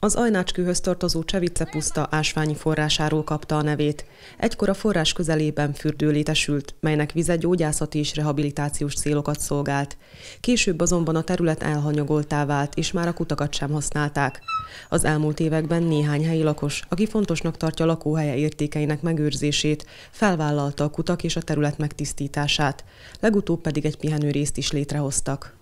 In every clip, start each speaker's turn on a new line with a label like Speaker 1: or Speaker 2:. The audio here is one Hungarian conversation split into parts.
Speaker 1: Az Ajnácskőhöz tartozó Csevice puszta ásványi forrásáról kapta a nevét. Egykor a forrás közelében fürdő létesült, melynek vize gyógyászati és rehabilitációs célokat szolgált. Később azonban a terület elhanyagoltá vált, és már a kutakat sem használták. Az elmúlt években néhány helyi lakos, aki fontosnak tartja lakóhelye értékeinek megőrzését, felvállalta a kutak és a terület megtisztítását. Legutóbb pedig egy pihenőrészt is létrehoztak.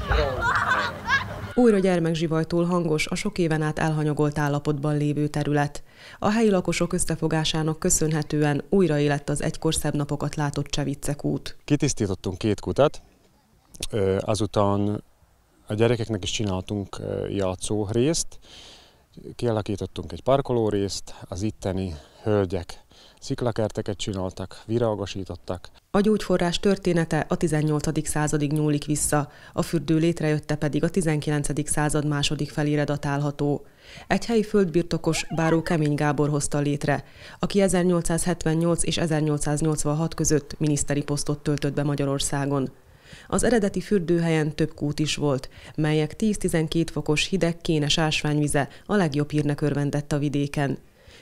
Speaker 1: Újra gyermekzsivajtól hangos a sok éven át elhanyagolt állapotban lévő terület. A helyi lakosok összefogásának köszönhetően újra élett az egykor szebb napokat látott Csevicek út.
Speaker 2: Kitisztítottunk két kutat, azután a gyerekeknek is csináltunk játszó részt, kialakítottunk egy parkolórészt, az itteni hölgyek sziklakerteket csináltak, virágosítottak. A gyógyforrás
Speaker 1: története a 18. századig nyúlik vissza, a fürdő létrejötte pedig a 19. század második felére datálható. Egy helyi földbirtokos báró Kemény Gábor hozta létre, aki 1878 és 1886 között miniszteri posztot töltött be Magyarországon. Az eredeti fürdőhelyen több kút is volt, melyek 10-12 fokos hideg, kénes ásványvize a legjobb hírnek örvendett a vidéken.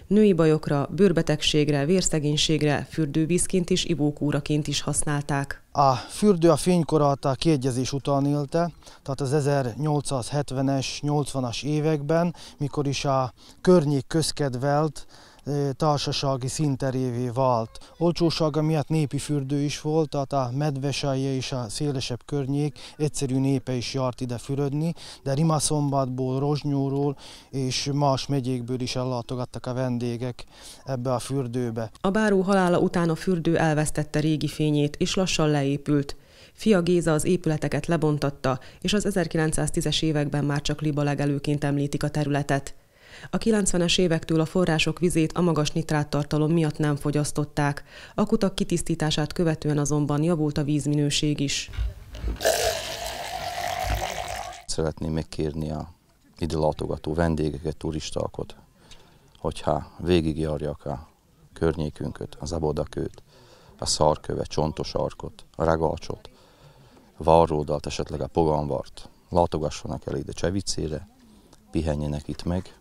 Speaker 1: Női bajokra, bőrbetegségre, vérszegénységre, fürdővízként és ivókúraként is használták.
Speaker 3: A fürdő a fénykora a kiegyezés után élte, tehát az 1870-es, 80-as években, mikor is a környék közkedvelt társasági szinterévé vált. Olcsósága miatt népi fürdő is volt, tehát a medvesája és a szélesebb környék egyszerű népe is járt ide fürödni, de Rimaszombatból, Rozsnyóról és más megyékből is ellátogattak a vendégek ebbe a fürdőbe.
Speaker 1: A báró halála után a fürdő elvesztette régi fényét és lassan leépült. Fia Géza az épületeket lebontatta, és az 1910-es években már csak liba legelőként említik a területet. A 90-es évektől a források vizét a magas nitráttartalom miatt nem fogyasztották. A kutak kitisztítását követően azonban javult a vízminőség is.
Speaker 4: Szeretném megkérni a ide látogató vendégeket, turistákat, hogyha végigjárják a környékünket, az abodakőt, a szarkövet, arkot, a ragácsot, varródalt, esetleg a poganvart, látogassanak el ide Csevicére, pihenjenek itt meg,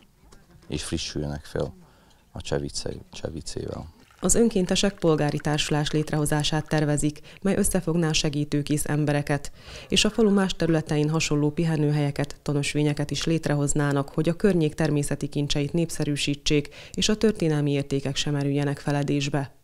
Speaker 4: és frissüljenek fel a csevicével.
Speaker 1: Az önkéntesek polgári társulás létrehozását tervezik, mely összefogná a segítőkész embereket, és a falu más területein hasonló pihenőhelyeket, tanösvényeket is létrehoznának, hogy a környék természeti kincseit népszerűsítsék, és a történelmi értékek sem erüljenek feledésbe.